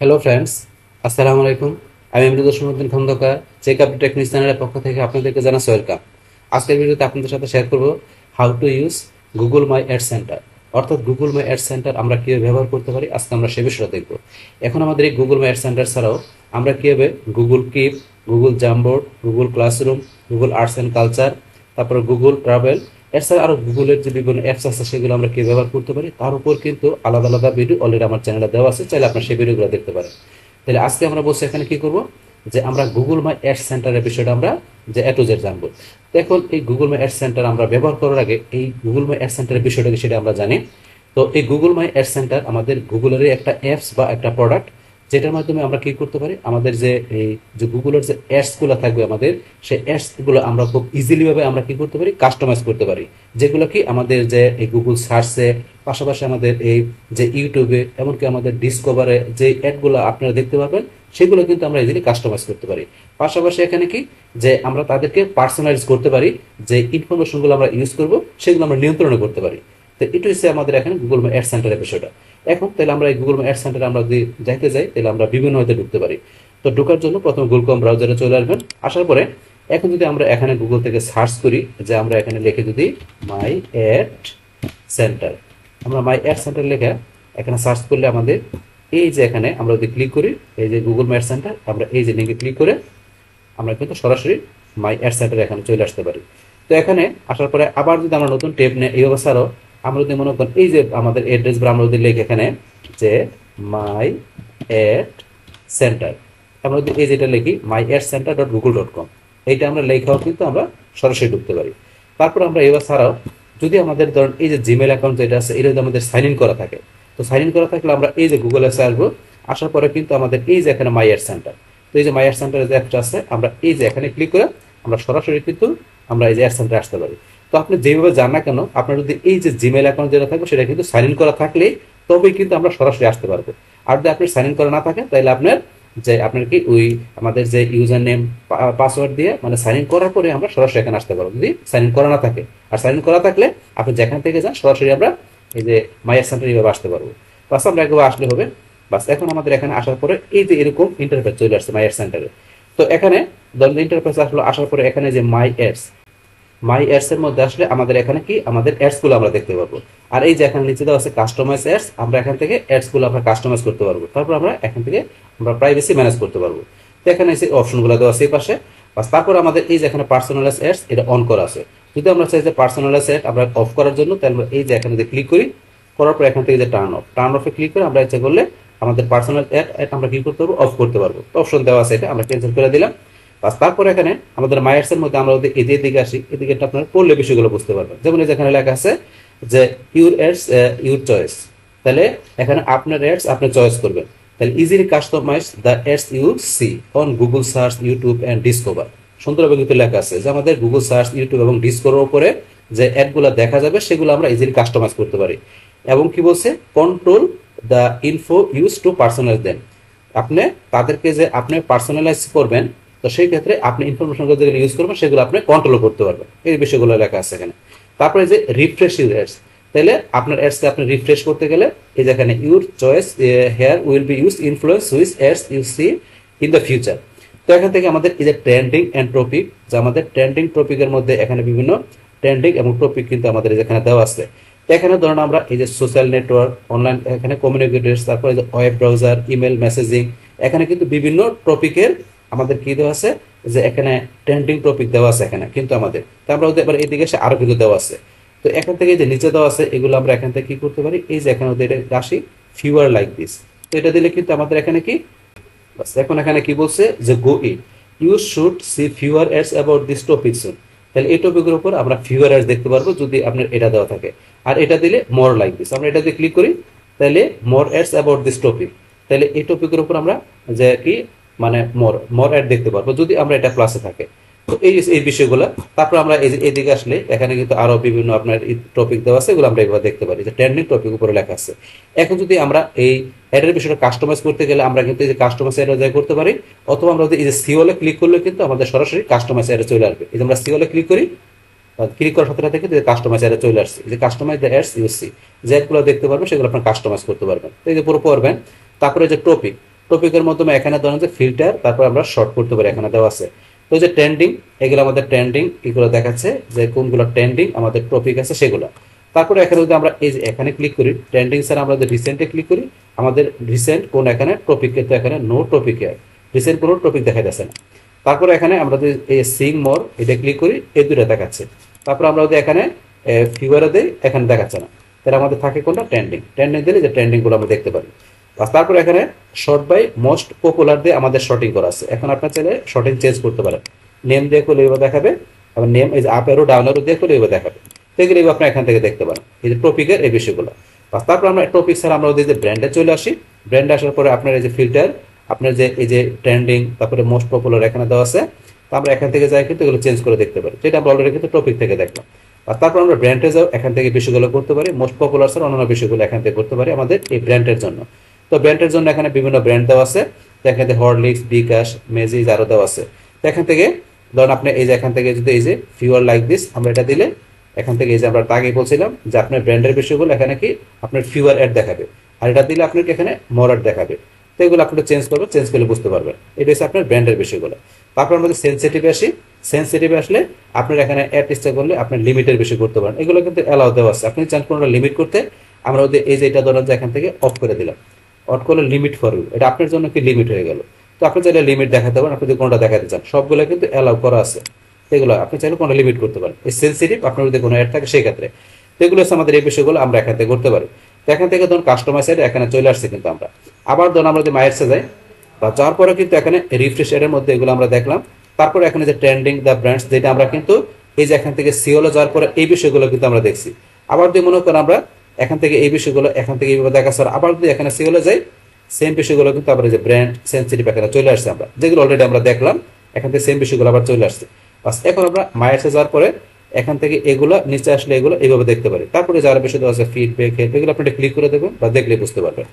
hello friends আসসালামু আলাইকুম আমি Imruddin Khandakar check up technique চ্যানেলের পক্ষ থেকে আপনাদেরকে জানাস ওয়েলকাম আজকের ভিডিওতে আপনাদের সাথে শেয়ার করব how to use Google my ad center অর্থাৎ গুগল মাই অ্যাড সেন্টার আমরা কীভাবে ব্যবহার করতে পারি আজকে আমরা সে বিষয়টা দেখব এখন আমাদের এই গুগল মাই অ্যাড সেন্টার ছাড়াও আমরা কীভাবে Google keep Google jamboard Google classroom Google arts and culture তারপর গুগল ট্রাভেল এছাড়া আরও গুগলের যে বিভিন্ন অ্যাপস আছে সেগুলো আমরা কি ব্যবহার করতে পারি তার উপর কিন্তু আলাদা আলাদা ভিডিও অলরেডি আমার চ্যানেলে দেওয়া আছে চাইলে আপনার সেই ভিডিওগুলো দেখতে পারেন তাহলে আজকে আমরা বলছি এখানে কি করব যে আমরা গুগল মাই অ্যাড সেন্টারের বিষয়টা আমরা যে এ টু জেড জানবো এখন এই গুগল মাই অ্যাড সেন্টার আমরা ব্যবহার করার আগে এই গুগল মাই অ্যাড সেন্টারের বিষয়টাকে সেটা আমরা জানি তো এই গুগল মাই অ্যাড সেন্টার আমাদের গুগলেরই একটা অ্যাপস বা একটা প্রোডাক্ট যেটার মাধ্যমে আমরা কি করতে পারি আমাদের যে এই যে গুগলের যে গুলো থাকবে আমাদের সেই অ্যাডস গুলো আমরা খুব ইজিলি ভাবে আমরা কি করতে পারি কাস্টমাইজ করতে পারি যেগুলো কি আমাদের যে এই গুগল সার্চে পাশাপাশি আমাদের এই যে ইউটিউবে এমনকি আমাদের ডিসকভারে যে অ্যাডগুলো আপনারা দেখতে পাবেন সেগুলো কিন্তু আমরা ইজিলি কাস্টমাইজ করতে পারি পাশাপাশি এখানে কি যে আমরা তাদেরকে পার্সোনালাইজ করতে পারি যে ইনফরমেশনগুলো আমরা ইউজ করব সেগুলো আমরা নিয়ন্ত্রণ করতে পারি তো এটা হচ্ছে আমাদের এখানে গুগল অ্যাড সেন্টারের বিষয়টা এখন তাহলে আমরা এই গুগল অ্যাড সেন্টারে আমরা যদি যাইতে যাই তাহলে আমরা বিভিন্ন হয়তো ঢুকতে পারি তো ঢোকার জন্য প্রথমে গুগল ক্রোম ব্রাউজারে চলে আসবেন আসার পরে এখন যদি আমরা এখানে গুগল থেকে সার্চ করি যে আমরা এখানে লিখে যদি মাই অ্যাড সেন্টার আমরা মাই অ্যাড সেন্টার লেখা এখানে সার্চ করলে আমাদের এই যে এখানে আমরা যদি ক্লিক করি এই যে গুগল ম্যাড সেন্টার আমরা এই যে লিঙ্কে ক্লিক করে আমরা কিন্তু সরাসরি মাই অ্যাড সেন্টারে এখানে চলে আসতে পারি তো এখানে আসার পরে আবার যদি আমরা নতুন টেপ নেই এই অবস্থারও আমরা যদি মনে করেন এই যে আমাদের অ্যাড্রেস আমরা লেখ এখানে যে মাই এট সেন্টার আমরা যদি এই যেটা লিখি my ad center dot Google dot com এইটা আমরা লেখাও কিন্তু আমরা সরাসরি ঢুকতে পারি তারপর আমরা এবার ছাড়াও যদি আমাদের ধরেন এই যে জিমেল অ্যাকাউন্ট যেটা আছে এটা যদি আমাদের সাইন ইন করা থাকে তো সাইন ইন করা থাকলে আমরা এই যে গুগল অ্যাপসে আসবো আসার পরে কিন্তু আমাদের এই যে এখানে মাই এয়ার সেন্টার তো এই যে মাই এয়ার সেন্টারের যে অ্যাপটা আছে আমরা এই যে এখানে ক্লিক করে আমরা সরাসরি কিন্তু আমরা এই যে এয়ার সেন্টারে আসতে পারি তো আপনি যেভাবে যান না কেন আপনার যদি এই যে জিমেল অ্যাকাউন্ট যেটা থাকবে সেটা কিন্তু সাইন ইন করা থাকলে তবেই কিন্তু আমরা সরাসরি আসতে পারবো আর যদি আপনি সাইন ইন করা না থাকেন তাহলে আপনার যে আপনার কি ওই আমাদের যে ইউজার নেম পাসওয়ার্ড দিয়ে মানে সাইন ইন করার পরে আমরা সরাসরি এখানে আসতে পারবো যদি সাইন ইন করা না থাকে আর সাইন ইন করা থাকলে আপনি যেখান থেকে যান সরাসরি আমরা এই যে মাইয়ার সেন্টার এইভাবে আসতে পারবো বাস আমরা একবার আসলে হবে বাস এখন আমাদের এখানে আসার পরে এই যে এরকম ইন্টারফেস চলে আসছে মাইয়ার সেন্টারে তো এখানে ধরেন ইন্টারফেস আসলো আসার পরে এখানে যে মাই অ্যাপস মাই অ্যাডস এর মধ্যে আসলে আমাদের এখানে কি আমাদের অ্যাডস গুলো আমরা দেখতে পারবো আর এই যে এখানে নিচে দেওয়া আছে কাস্টমাইজ অ্যাডস আমরা এখান থেকে অ্যাডস গুলো আমরা কাস্টমাইজ করতে পারবো তারপর আমরা এখান থেকে আমরা প্রাইভেসি ম্যানেজ করতে পারবো তো এখানে এই অপশনগুলো দেওয়া আছে এই পাশে তারপর আমাদের এই যে এখানে পার্সোনালাইজ অ্যাডস এটা অন করা আছে যদি আমরা চাই যে পার্সোনালাইজ অ্যাড আমরা অফ করার জন্য তাহলে আমরা এই যে এখানে যে ক্লিক করি করার পর এখান থেকে যে টার্ন অফ টার্ন অফে ক্লিক করে আমরা ইচ্ছা করলে আমাদের পার্সোনাল অ্যাড আমরা কি করতে পারবো অফ করতে পারবো অপশন দেওয়া আছে এটা আমরা ক্যান্সেল করে দিলাম বাস তারপর এখানে আমাদের মায়ার্সের মধ্যে আমরা যদি এদিকে দিকে আসি এদিকে আপনার পড়লে বিষয়গুলো বুঝতে পারবেন যেমন এখানে লেখা আছে যে ইউর এডস ইউর চয়েস তাহলে এখানে আপনার এডস আপনি চয়েস করবেন তাহলে easily customise the ads you see on Google search YouTube and discover সুন্দরভাবে কিন্তু লেখা আছে যে আমাদের গুগল সার্চ ইউটিউব এবং ডিসকভার উপরে যে অ্যাপগুলো দেখা যাবে সেগুলো আমরা ইজিলি কাস্টমাইজ করতে পারি এবং কি বলছে control the info use to personalise দেন আপনি তাদেরকে যে আপনি পার্সোনালাইজ করবেন তো সেই ক্ষেত্রে আপনি ইনফরমেশনগুলো যেগুলো ইউজ করবেন সেগুলো আপনি কন্ট্রোল করতে পারবেন এই বিষয়গুলো লেখা আছে এখানে তারপরে যে রিফ্রেশিং ইউর অ্যাডস তাহলে আপনার অ্যাডসকে আপনি রিফ্রেশ করতে গেলে এই যেখানে your choice here will be use influence with ads you see in the future তো এখান থেকে আমাদের এই যে ট্রেন্ডিং অ্যান্ড টপিক যে আমাদের ট্রেন্ডিং টপিকের মধ্যে এখানে বিভিন্ন ট্রেন্ডিং এবং টপিক কিন্তু আমাদের এখানে দেওয়া আছে এখানে ধরুন আমরা এই যে সোশ্যাল নেটওয়ার্ক অনলাইন এখানে কমিউনিকেটার তারপরে ওয়েব ব্রাউজার ইমেল মেসেজিং এখানে কিন্তু বিভিন্ন টপিকের আমাদের কি দেওয়া আছে যে এখানে ট্রেন্ডিং টপিক দেওয়া আছে এখানে কিন্তু আমাদের তো আমরা ওদের এবার এদিকে এসে আরো কিছু দেওয়া আছে তো এখান থেকে যে নিচে দেওয়া আছে এগুলো আমরা এখান থেকে কি করতে পারি এই যে এখানে ওদের রাশি ফিওয়ার লাইক দিস তো এটা দিলে কিন্তু আমাদের এখানে কি এখন এখানে কি বলছে যে go it you should see fewer ads about this topic soon তাহলে এই টপিকের উপর আমরা ফিওয়ার অ্যাডস দেখতে পারবো যদি আপনার এটা দেওয়া থাকে আর এটা দিলে মোর লাইক দিস আমরা এটা দিয়ে ক্লিক করি তাহলে more ads about this topic তাহলে এই টপিকের উপর আমরা যে কি মানে মোর মোর অ্যাড দেখতে পারবো যদি আমরা এটা প্লাসে থাকে তো এই এই বিষয়গুলো তারপর আমরা এই এদিকে আসলে এখানে কিন্তু আরো বিভিন্ন আপনার টপিক দেওয়া আছে এগুলো আমরা এগুলো দেখতে পারি যে ট্রেন্ডিং টপিক উপরে লেখা আছে এখন যদি আমরা এই অ্যাডের বিষয়টা কাস্টমাইজ করতে গেলে আমরা কিন্তু এই যে কাস্টমাইজ অ্যাড যাই করতে পারি অথবা আমরা এই যে সিওলে ক্লিক করলে কিন্তু আমাদের সরাসরি কাস্টমাইজ অ্যাডে চলে আসবে এই যে আমরা সিওলে ক্লিক করি ক্লিক করার সাথে সাথে কিন্তু কাস্টমাইজ অ্যাডে চলে আসছে যে কাস্টমাইজ দ্য অ্যাডস ইউসি যে অ্যাডগুলো দেখতে পারবেন সেগুলো আপনার কাস্টমাইজ করতে পারবেন এই যে পুরো পড়বেন তারপরে যে টপিক টপিকের মাধ্যমে এখানে ধরেন যে ফিল্টার তারপর আমরা শর্ট করতে পারি এখানে দেওয়া আছে তো যে ট্রেন্ডিং এগুলো আমাদের ট্রেন্ডিং এগুলো দেখাচ্ছে যে কোনগুলো ট্রেন্ডিং আমাদের টপিক আছে সেগুলো তারপরে এখানে যদি আমরা এই যে এখানে ক্লিক করি ট্রেন্ডিং স্যার আমরা যদি রিসেন্টে ক্লিক করি আমাদের রিসেন্ট কোন এখানে টপিক কিন্তু এখানে নো টপিকে রিসেন্ট কোনো টপিক দেখা যাচ্ছে না তারপরে এখানে আমরা যদি এই সিং মোর এটা ক্লিক করি এই দুটো দেখাচ্ছে তারপরে আমরা যদি এখানে ফিওয়ারে দিই এখানে দেখাচ্ছে না তাহলে আমাদের থাকে কোনটা ট্রেন্ডিং ট্রেন্ডিং দিলে যে ট্রেন্ডিংগুলো আমরা দেখতে পারি তারপর এখানে শর্ট বাই মোস্ট পপুলার দিয়ে আমাদের শর্টিং করা আছে এখন আপনার চাইলে শর্টিং চেঞ্জ করতে পারেন নেম দিয়ে করলে এবার দেখাবে আবার নেম এই যে আপ এরো ডাউন এরো দিয়ে করলে এবার দেখাবে তো এগুলো এবার আপনার এখান থেকে দেখতে পারেন এই যে টপিকের এই বিষয়গুলো তারপর আমরা টপিক ছাড়া আমরা ওদের যে ব্র্যান্ডে চলে আসি ব্র্যান্ডে আসার পরে আপনার এই যে ফিল্টার আপনার যে এই যে ট্রেন্ডিং তারপরে মোস্ট পপুলার এখানে দেওয়া আছে তা আমরা এখান থেকে যাই কিন্তু এগুলো চেঞ্জ করে দেখতে পারি যেটা আমরা অলরেডি কিন্তু টপিক থেকে দেখলাম আর তারপর আমরা ব্র্যান্ডে যাও এখান থেকে বিষয়গুলো করতে পারি মোস্ট পপুলার স্যার অন্যান্য বিষয়গুলো এখান থেকে করতে পারি আমাদের এই ব্র্যান্ডের জন্য তো ব্র্যান্ডের জন্য এখানে বিভিন্ন ব্র্যান্ড দেওয়া আছে এখান থেকে হরলিক্স বিকাশ মেজিজ আরও দেওয়া আছে এখান থেকে ধরুন আপনি এই যে এখান থেকে যদি এই যে ফিওর লাইক দিস আমরা এটা দিলে এখান থেকে এই যে আমরা তাকে বলছিলাম যে আপনার ব্র্যান্ডের বিষয়গুলো এখানে কি আপনার ফিওর অ্যাড দেখাবে আর এটা দিলে আপনাকে এখানে মোর অ্যাড দেখাবে তো এগুলো আপনি চেঞ্জ করবে চেঞ্জ করলে বুঝতে পারবেন এটা হচ্ছে আপনার ব্র্যান্ডের বিষয়গুলো তারপর আমরা সেন্সিটিভ আসি সেন্সিটিভ আসলে আপনার এখানে অ্যাড ইচ্ছা করলে আপনার লিমিটের বিষয় করতে পারেন এগুলো কিন্তু অ্যালাউ দেওয়া আছে আপনি চান কোনো লিমিট করতে আমরা ওদের এই যে এটা ধরেন যে এখান থেকে অফ করে দিলাম অট করলে লিমিট ফর ইউ এটা আপনার জন্য কি লিমিট হয়ে গেল তো আপনি চাইলে লিমিট দেখাতে পারেন আপনি যদি কোনোটা দেখাতে চান সবগুলো কিন্তু অ্যালাউ করা আছে সেগুলো আপনি চাইলে কোনো লিমিট করতে পারেন সেন্সিটিভ আপনার যদি কোনো অ্যাড থাকে সেক্ষেত্রে ক্ষেত্রে সেগুলো হচ্ছে আমাদের এই বিষয়গুলো আমরা এখান থেকে করতে পারি এখান থেকে ধরুন কাস্টমার সাইড এখানে চলে আসছে কিন্তু আমরা আবার ধরুন আমরা যদি মায়ের্সে যাই বা যাওয়ার পরে কিন্তু এখানে রিফ্রেশ এর মধ্যে এগুলো আমরা দেখলাম তারপরে এখানে যে ট্রেন্ডিং দ্য ব্র্যান্ডস যেটা আমরা কিন্তু এই যে এখান থেকে সিওলে যাওয়ার পরে এই বিষয়গুলো কিন্তু আমরা দেখছি আবার যদি মনে করেন আমরা এখান থেকে এই বিষয়গুলো এখান থেকে এইভাবে দেখা স্যার আবার যদি এখানে সেগুলো যাই সেম বিষয়গুলো কিন্তু আবার যে ব্র্যান্ড সেন্সিটিভ এখানে চলে আসছে আমরা যেগুলো অলরেডি আমরা দেখলাম এখান থেকে সেম বিষয়গুলো আবার চলে আসছে বাস এখন আমরা মায়ার্সে যাওয়ার পরে এখান থেকে এগুলো নিচে আসলে এগুলো এইভাবে দেখতে পারি তারপরে যারা বিষয় আছে ফিডব্যাক হেল্প এগুলো আপনি ক্লিক করে দেবেন বা দেখলে বুঝতে পারবেন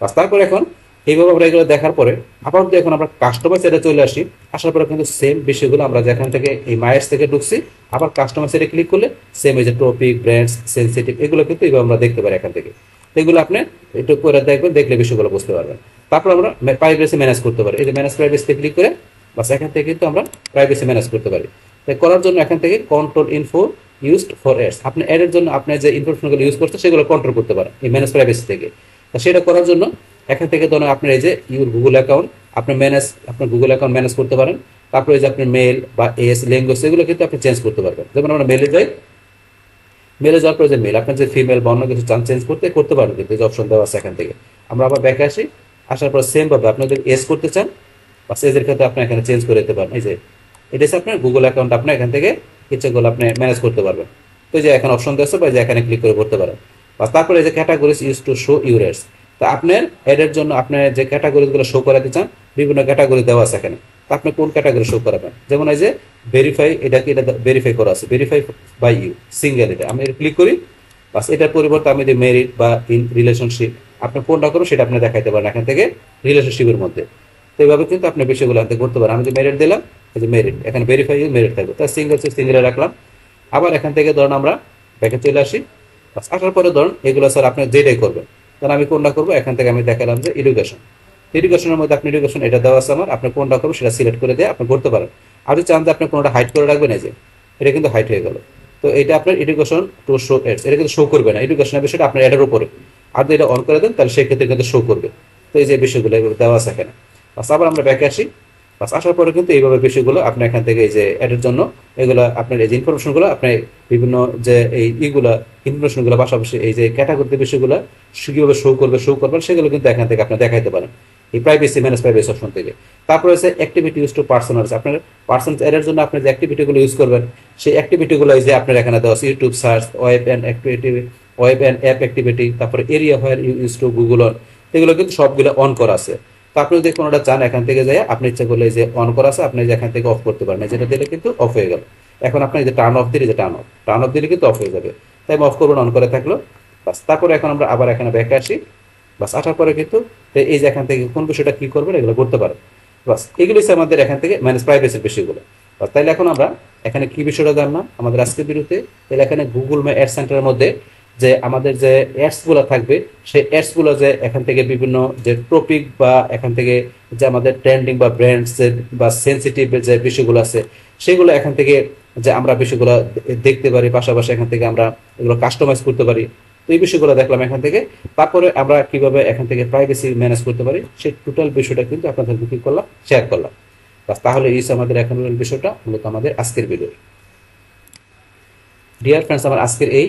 বাস তারপরে এখন এইভাবে আমরা এগুলো দেখার পরে আপাতত এখন আমরা কাস্টমার সাইডে চলে আসি আসার পরে কিন্তু সেম বিষয়গুলো আমরা যেখান থেকে এই মায়ের থেকে ঢুকছি আবার কাস্টমার সাইডে ক্লিক করলে সেম এই যে টপিক ব্র্যান্ডস সেন্সিটিভ এগুলো কিন্তু এইভাবে আমরা দেখতে পারি এখান থেকে এগুলো আপনি একটু করে দেখবেন দেখলে বিষয়গুলো বুঝতে পারবেন তারপর আমরা প্রাইভেসি ম্যানেজ করতে পারি এই যে ম্যানেজ প্রাইভেসিতে ক্লিক করে বা সেখান থেকে কিন্তু আমরা প্রাইভেসি ম্যানেজ করতে পারি তাই করার জন্য এখান থেকে control info used for ads আপনি অ্যাডের জন্য আপনি যে ইনফরমেশনগুলো ইউজ করছেন সেগুলো কন্ট্রোল করতে পারেন এই ম্যানেজ প্রাইভেসি থেকে সেটা করার জন্য এখান থেকে ধরুন আপনার এই যে ইউর গুগল অ্যাকাউন্ট আপনি ম্যানেজ আপনার গুগল অ্যাকাউন্ট ম্যানেজ করতে পারেন তারপরে যে আপনার মেল বা এস ল্যাঙ্গুয়েজ এগুলো কিন্তু আপনি চেঞ্জ করতে পারবেন যেমন আমরা মেলে যাই মেলে যাওয়ার পরে যে মেল আপনার যে ফিমেল বা অন্য কিছু চান চেঞ্জ করতে করতে পারবেন কিন্তু যে অপশন দেওয়া আছে এখান থেকে আমরা আবার ব্যাকে আসি আসার পর সেমভাবে যদি এস করতে চান বা সেজের ক্ষেত্রে আপনি এখানে চেঞ্জ করে দিতে পারেন এই যে এটা হচ্ছে আপনার গুগল অ্যাকাউন্ট আপনি এখান থেকে ইচ্ছে করলে আপনি ম্যানেজ করতে পারবেন তো যে এখানে অপশন দেওয়া আছে বা যে এখানে ক্লিক করে করতে পারেন বা তারপরে যে categories use to show your ads তা আপনার হেডের জন্য আপনার যে ক্যাটাগরিগুলো শো করাতে চান বিভিন্ন ক্যাটাগরি দেওয়া আছে এখানে আপনি কোন ক্যাটাগরি শো করাবেন যেমন এই যে ভেরিফাই এটাকে এটা ভেরিফাই করা আছে ভেরিফাই বাই ইউ সিঙ্গেল এটা আমি এটা ক্লিক করি বাস এটার পরিবর্তে আমি যে মেরিট বা ইন রিলেশনশিপ আপনি কোনটা করুন সেটা আপনি দেখাইতে পারেন এখান থেকে রিলেশনশিপের মধ্যে তো এইভাবে কিন্তু আপনি বিষয়গুলো আনতে করতে পারেন আমি যে মেরিট দিলাম এই যে মেরিট এখানে ভেরিফাই ইউ মেরিট থাকবে তা সিঙ্গেল সিঙ্গেলে রাখলাম আবার এখান থেকে ধরুন আমরা ব্যাকে চলে আসি আসার পরে ধরুন এগুলো স্যার আপনি যেটাই করবেন তাহলে আমি কোনটা করবো এখান থেকে আমি দেখালাম যে ইরিগেশন ইরিগেশনের মধ্যে আপনি ইরিগেশন এটা দেওয়া আছে আমার আপনি কোনটা করবো সেটা সিলেক্ট করে দিয়ে আপনি করতে পারেন আপনি চান যে আপনি কোনটা হাইট করে রাখবেন এই যে এটা কিন্তু হাইট হয়ে গেল তো এটা আপনার এডুকেশন টু শো এডস এটা কিন্তু শো করবে না এডুকেশনের বিষয়টা আপনার এটার উপরে আর যদি এটা অন করে দেন তাহলে সেক্ষেত্রে কিন্তু শো করবে তো এই যে বিষয়গুলো এগুলো দেওয়া আছে এখানে বাস আবার আমরা ব্যাকে আসি বাস আসার পরে কিন্তু এইভাবে বিষয়গুলো আপনি এখান থেকে এই যে অ্যাডের জন্য এগুলো আপনার এই যে ইনফরমেশনগুলো আপনি বিভিন্ন যে এই ইগুলা হিন্দু প্রশ্নগুলো পাশাপাশি এই যে ক্যাটাগরিতে বিষয়গুলো কীভাবে শো করবে শো করবেন সেগুলো কিন্তু এখান থেকে আপনার দেখাইতে পারেন এই প্রাইভেসি ম্যানেজ প্রাইভেসি অপশন থেকে তারপরে হচ্ছে অ্যাক্টিভিটি ইউজ টু পার্সোনালস আপনার পার্সোনাল এর জন্য আপনি যে অ্যাক্টিভিটিগুলো ইউজ করবেন সেই অ্যাক্টিভিটিগুলো যে আপনার এখানে দেওয়া আছে YouTube search web and activity web and app activity তারপরে area where you use to Google on এগুলো কিন্তু সবগুলো অন করা আছে তো আপনি যদি কোনোটা চান এখান থেকে যাই আপনি ইচ্ছা করলে যে অন করা আছে আপনি এখান থেকে অফ করতে পারেন যেটা দিলে কিন্তু অফ হয়ে গেল এখন আপনি যে টার্ন অফ দিলে যে টার্ন অফ টার্ন অফ দিলে কিন্তু অফ হয়ে যাবে তাই অফ করবো অন করে থাকলো বাস তারপরে এখন আমরা আবার এখানে ব্যাকে আসি বাস আসার পরে কিন্তু এই যে এখান থেকে কোন বিষয়টা কি করবেন এগুলো করতে পারেন বাস এগুলো হচ্ছে আমাদের এখান থেকে মাইনাস প্রাইভেসির বিষয়গুলো বাস তাহলে এখন আমরা এখানে কি বিষয়টা জানলাম আমাদের আজকের বিরুদ্ধে তাহলে এখানে গুগল মে অ্যাড সেন্টারের মধ্যে যে আমাদের যে অ্যাডসগুলো থাকবে সেই অ্যাডসগুলো যে এখান থেকে বিভিন্ন যে টপিক বা এখান থেকে যে আমাদের ট্রেন্ডিং বা ব্র্যান্ডস বা সেন্সিটিভ যে বিষয়গুলো আছে সেগুলো এখান থেকে যে আমরা বিষয়গুলো দেখতে পারি পাশাপাশি এখান থেকে আমরা এগুলো কাস্টমাইজ করতে পারি তো এই বিষয়গুলো দেখলাম এখান থেকে তারপরে আমরা কিভাবে এখান থেকে প্রাইভেসি ম্যানেজ করতে পারি সেই টোটাল বিষয়টা কিন্তু আপনাদের কি করলাম শেয়ার করলাম তাহলে এই আমাদের এখন বিষয়টা মূলত আমাদের আজকের ভিডিও ডিয়ার ফ্রেন্ডস আমার আজকের এই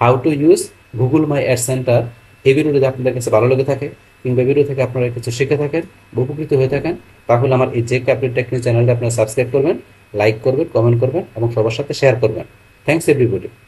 how to use Google my ad center এই ভিডিও যদি আপনাদের কাছে ভালো লেগে থাকে কিংবা ভিডিও থেকে আপনারা কিছু শিখে থাকেন উপকৃত হয়ে থাকেন তাহলে আমার এই যে আপডেট টেকনিক চ্যানেলটা আপনারা সাবস্ক্রাইব করবেন লাইক করবেন কমেন্ট করবেন এবং সবার সাথে শেয়ার করবেন থ্যাংকস এভরিবডি